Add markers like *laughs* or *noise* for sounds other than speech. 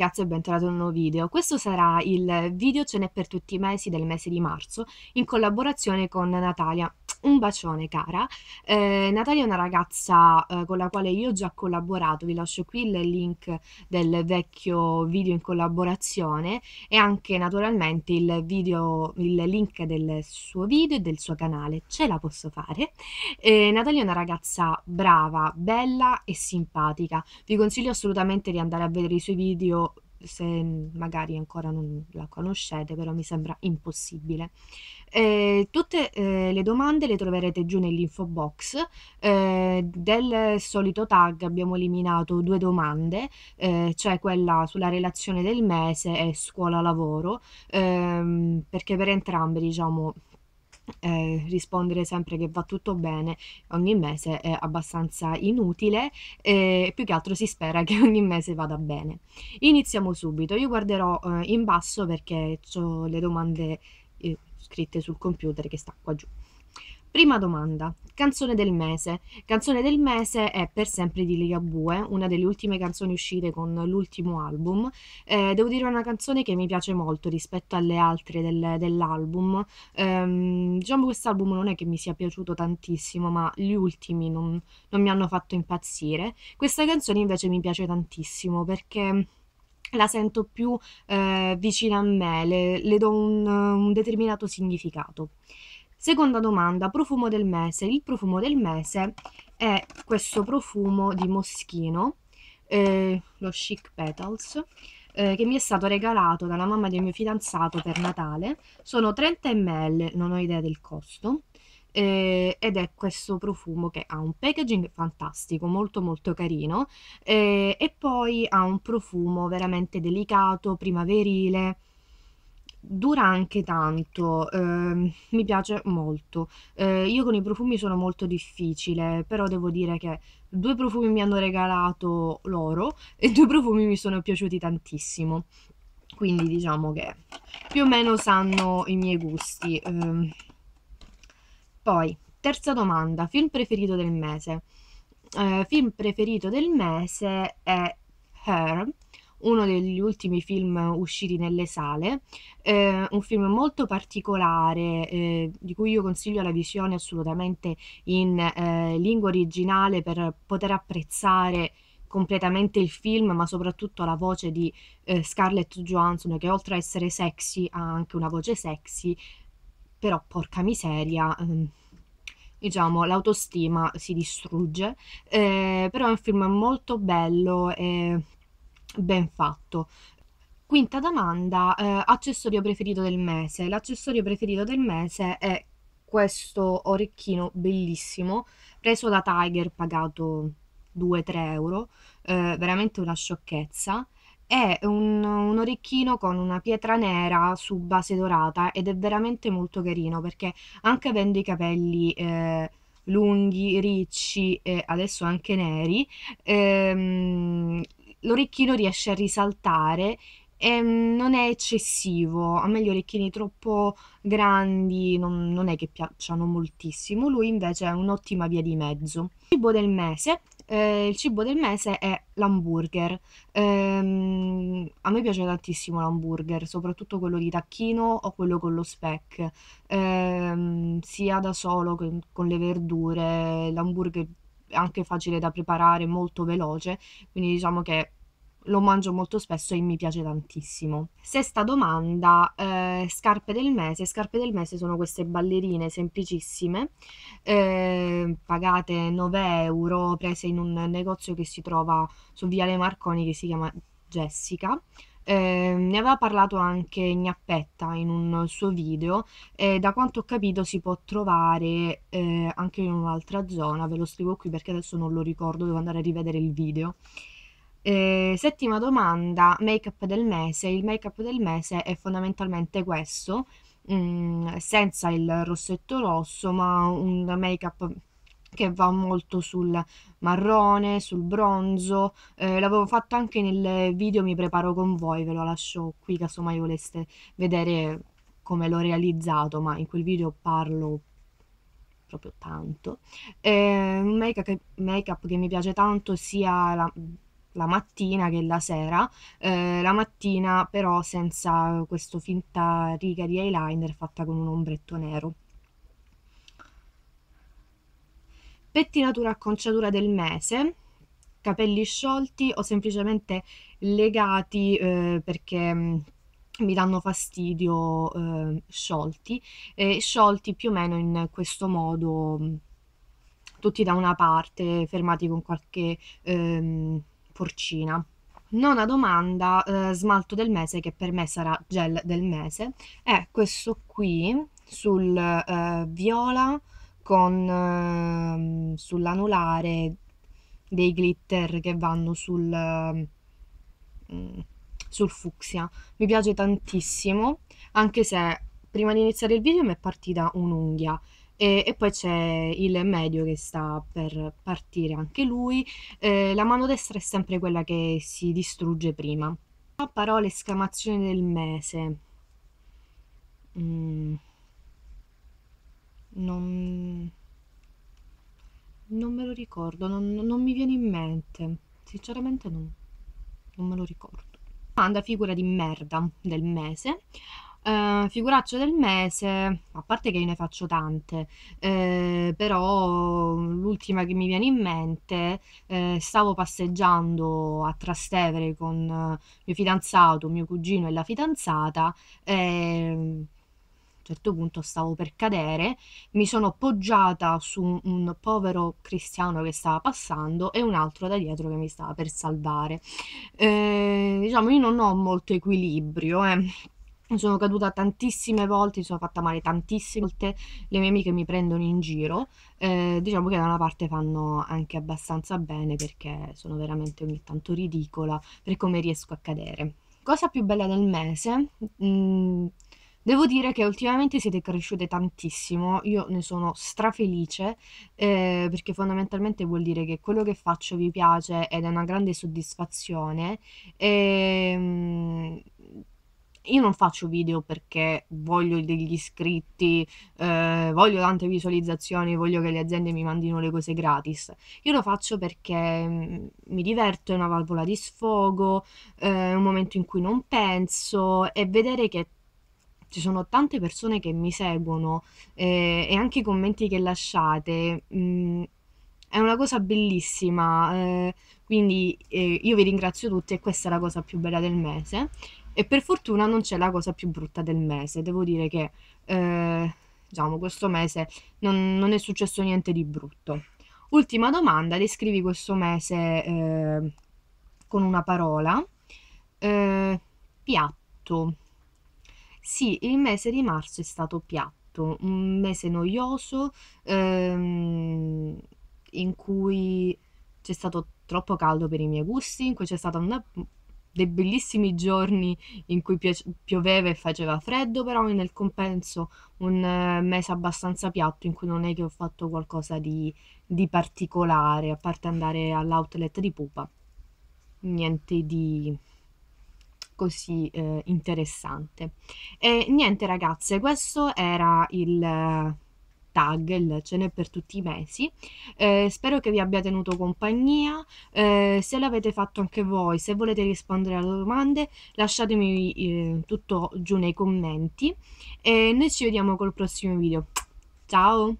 ragazzi e bentornato a un nuovo video. Questo sarà il video ce n'è per tutti i mesi del mese di marzo in collaborazione con Natalia un bacione cara. Eh, Natalia è una ragazza eh, con la quale io ho già collaborato, vi lascio qui il link del vecchio video in collaborazione e anche naturalmente il, video, il link del suo video e del suo canale, ce la posso fare. Eh, Natalia è una ragazza brava, bella e simpatica, vi consiglio assolutamente di andare a vedere i suoi video se magari ancora non la conoscete, però mi sembra impossibile. Eh, tutte eh, le domande le troverete giù nell'info box. Eh, del solito tag abbiamo eliminato due domande, eh, cioè quella sulla relazione del mese e scuola-lavoro, ehm, perché per entrambe diciamo eh, rispondere sempre che va tutto bene ogni mese è abbastanza inutile eh, e più che altro si spera *laughs* che ogni mese vada bene. Iniziamo subito, io guarderò eh, in basso perché ho le domande scritte sul computer che sta qua giù. Prima domanda, canzone del mese. Canzone del mese è Per sempre di Ligabue, una delle ultime canzoni uscite con l'ultimo album. Eh, devo dire una canzone che mi piace molto rispetto alle altre del, dell'album. Ehm, diciamo che quest'album non è che mi sia piaciuto tantissimo, ma gli ultimi non, non mi hanno fatto impazzire. Questa canzone invece mi piace tantissimo perché la sento più eh, vicina a me, le, le do un, un determinato significato. Seconda domanda, profumo del mese. Il profumo del mese è questo profumo di Moschino, eh, lo Chic Petals, eh, che mi è stato regalato dalla mamma del mio fidanzato per Natale. Sono 30 ml, non ho idea del costo eh, ed è questo profumo che ha un packaging fantastico, molto molto carino eh, e poi ha un profumo veramente delicato, primaverile, dura anche tanto, eh, mi piace molto. Eh, io con i profumi sono molto difficile, però devo dire che due profumi mi hanno regalato loro e due profumi mi sono piaciuti tantissimo. Quindi diciamo che più o meno sanno i miei gusti. Eh, poi, terza domanda, film preferito del mese. Eh, film preferito del mese è Her, uno degli ultimi film usciti nelle sale, eh, un film molto particolare eh, di cui io consiglio la visione assolutamente in eh, lingua originale per poter apprezzare completamente il film, ma soprattutto la voce di eh, Scarlett Johansson, che oltre a essere sexy ha anche una voce sexy però porca miseria, ehm, diciamo, l'autostima si distrugge, eh, però è un film molto bello e ben fatto. Quinta domanda, eh, accessorio preferito del mese. L'accessorio preferito del mese è questo orecchino bellissimo, preso da Tiger, pagato 2-3 euro, eh, veramente una sciocchezza. È un un orecchino con una pietra nera su base dorata ed è veramente molto carino perché anche avendo i capelli eh, lunghi, ricci e adesso anche neri, ehm, l'orecchino riesce a risaltare e non è eccessivo, a me gli orecchini troppo grandi non, non è che piacciono moltissimo, lui invece è un'ottima via di mezzo. Il cibo del mese eh, il cibo del mese è l'hamburger. Ehm, a me piace tantissimo l'hamburger, soprattutto quello di tacchino o quello con lo speck, ehm, sia da solo che con le verdure, l'hamburger è anche facile da preparare, molto veloce, quindi diciamo che lo mangio molto spesso e mi piace tantissimo. Sesta domanda, eh, scarpe del mese. Scarpe del mese sono queste ballerine semplicissime, eh, pagate 9 euro, prese in un negozio che si trova su Viale Marconi che si chiama Jessica. Eh, ne aveva parlato anche Gnappetta in un suo video e da quanto ho capito si può trovare eh, anche in un'altra zona, ve lo scrivo qui perché adesso non lo ricordo, devo andare a rivedere il video. Eh, settima domanda, make-up del mese. Il make-up del mese è fondamentalmente questo, mh, mm, senza il rossetto rosso, ma un make-up che va molto sul marrone, sul bronzo. Eh, l'avevo fatto anche nel video Mi preparo con voi, ve lo lascio qui casomai voleste vedere come l'ho realizzato, ma in quel video parlo proprio tanto. Eh, un make-up che, make che mi piace tanto sia la la mattina che la sera, eh, la mattina però senza questa finta riga di eyeliner fatta con un ombretto nero. Pettinatura acconciatura del mese, capelli sciolti o semplicemente legati eh, perché mm, mi danno fastidio eh, sciolti, e sciolti più o meno in questo modo mm, tutti da una parte, fermati con qualche ehm, porcina. Nona domanda, eh, smalto del mese che per me sarà gel del mese, è questo qui sul eh, viola con eh, sull'anulare dei glitter che vanno sul, ehm, mm, sul fucsia. Mi piace tantissimo, anche se prima di iniziare il video mi è partita un'unghia e, e, poi c'è il medio che sta per partire anche lui. Eh, la mano destra è sempre quella che si distrugge prima. Parola esclamazione del mese. Mm. Non... non... me lo ricordo, non, non, mi viene in mente. Sinceramente non, non me lo ricordo. Domanda figura di merda del mese. Ehm, figuraccia del mese, a parte che io ne faccio tante, ehm, però l'ultima che mi viene in mente, ehm, stavo passeggiando a Trastevere con eh, mio fidanzato, mio cugino e la fidanzata, e mm, a un certo punto stavo per cadere, mi sono poggiata su un povero cristiano che stava passando e un altro da dietro che mi stava per salvare. Eh, diciamo, io non ho molto equilibrio, eh sono caduta tantissime volte, mi sono fatta male tantissime volte, le mie amiche mi prendono in giro, eh, diciamo che da una parte fanno anche abbastanza bene perché sono veramente ogni tanto ridicola per come riesco a cadere. Cosa più bella del mese? Mm, devo dire che ultimamente siete cresciute tantissimo, io ne sono strafelice eh, perché fondamentalmente vuol dire che quello che faccio vi piace ed è una grande soddisfazione. E, mm, io non faccio video perché voglio degli iscritti, eh, voglio tante visualizzazioni, voglio che le aziende mi mandino le cose gratis. Io lo faccio perché mm, mi diverto, è una valvola di sfogo, eh, è un momento in cui non penso e vedere che ci sono tante persone che mi seguono eh, e anche i commenti che lasciate. Mh, mm, è una cosa bellissima, eh, quindi eh, io vi ringrazio tutti e questa è la cosa più bella del mese. E per fortuna non c'è la cosa più brutta del mese, devo dire che eh, diciamo, questo mese non, non, è successo niente di brutto. Ultima domanda, descrivi questo mese eh, con una parola. Eh, piatto. Sì, il mese di marzo è stato piatto, un mese noioso, ehm, in cui c'è stato troppo caldo per i miei gusti, in cui c'è stato una, dei bellissimi giorni in cui pie- pioveva e faceva freddo, però nel compenso un eh, mese abbastanza piatto in cui non è che ho fatto qualcosa di, di particolare, a parte andare all'outlet di Pupa. Niente di così eh, interessante. E niente ragazze, questo era il tag, il ce n'è per tutti i mesi. Eh, spero che vi abbia tenuto compagnia, eh, se l'avete fatto anche voi, se volete rispondere alle domande lasciatemi eh, tutto giù nei commenti e noi ci vediamo col prossimo video. Ciao!